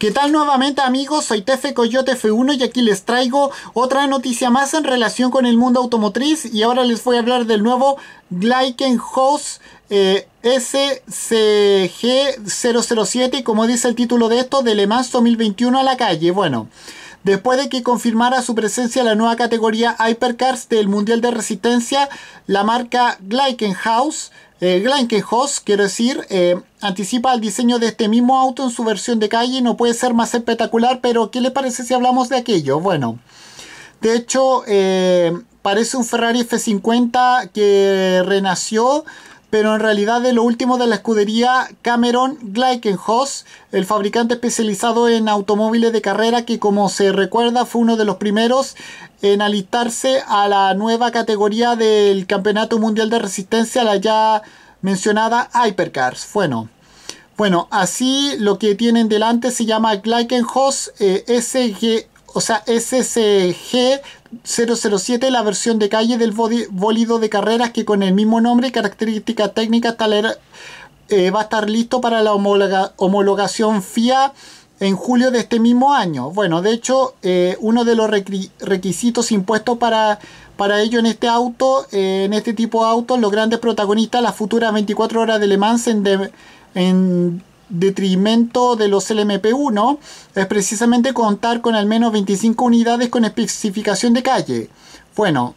¿Qué tal nuevamente amigos? Soy Tefe Coyote F1 y aquí les traigo otra noticia más en relación con el mundo automotriz y ahora les voy a hablar del nuevo Glykenhaus eh, SCG007 como dice el título de esto de Le Mans 2021 a la calle. Bueno, Después de que confirmara su presencia la nueva categoría Hypercars del Mundial de Resistencia, la marca Glykenhaus eh, Hoss, quiero decir, eh, anticipa el diseño de este mismo auto en su versión de calle. No puede ser más espectacular, pero ¿qué le parece si hablamos de aquello? Bueno, de hecho, eh, parece un Ferrari F50 que renació pero en realidad es lo último de la escudería Cameron Gleikenhaus, el fabricante especializado en automóviles de carrera que como se recuerda fue uno de los primeros en alistarse a la nueva categoría del Campeonato Mundial de Resistencia, la ya mencionada Hypercars. Bueno, bueno así lo que tienen delante se llama Gleikenhaus eh, SG, o sea, SCG 007 la versión de calle del bólido de carreras que con el mismo nombre y características técnicas eh, va a estar listo para la homologación FIA en julio de este mismo año. Bueno, de hecho, eh, uno de los requisitos impuestos para, para ello en este auto, eh, en este tipo de autos, los grandes protagonistas, las futuras 24 horas de Le Mans en detrimento de los LMP1 es precisamente contar con al menos 25 unidades con especificación de calle. Bueno,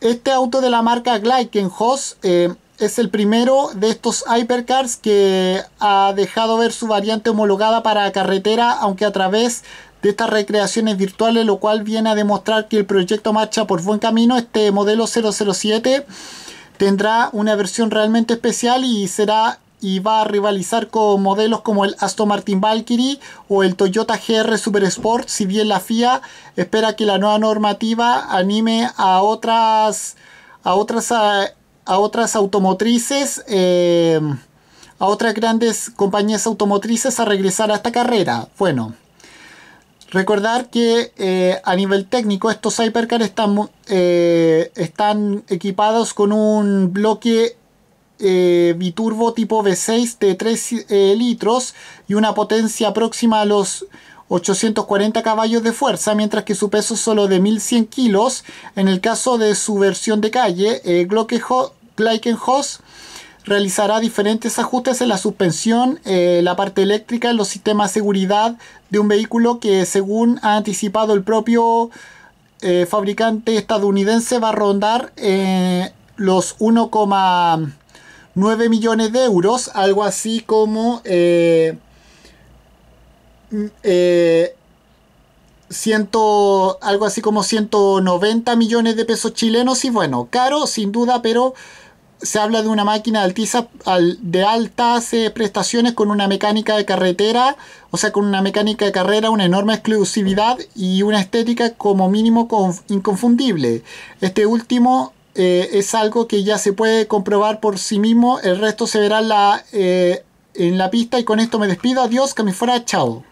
este auto de la marca Glykenhaus eh, es el primero de estos hypercars que ha dejado ver su variante homologada para carretera, aunque a través de estas recreaciones virtuales, lo cual viene a demostrar que el proyecto marcha por buen camino. Este modelo 007 tendrá una versión realmente especial y será y va a rivalizar con modelos como el Aston Martin Valkyrie o el Toyota GR Super Sport, si bien la FIA espera que la nueva normativa anime a otras a otras a, otras automotrices eh, a otras grandes compañías automotrices a regresar a esta carrera. Bueno, Recordar que eh, a nivel técnico estos Hypercar eh, están, equipados con un bloque eh, biturbo tipo V6 de 3 litros y una potencia próxima a los 840 caballos de fuerza, mientras que su peso es solo de 1100 kilos. En el caso de su versión de calle, eh, realizará diferentes ajustes en la suspensión, eh, la parte eléctrica, en los sistemas de seguridad de un vehículo que según ha anticipado el propio eh, fabricante estadounidense va a rondar eh, los 1,9 millones de euros, algo así como... Mm, algo así como 190 millones de pesos chilenos y bueno, caro sin duda, pero se habla de una máquina de, de altas eh, prestaciones con una mecánica de carretera, o sea, con una mecánica de carrera, una enorme exclusividad y una estética como mínimo inconfundible. Este último eh, es algo que ya se puede comprobar por sí mismo, el resto se verá en la eh, pista y con esto me despido, adiós, que me fuera, chao.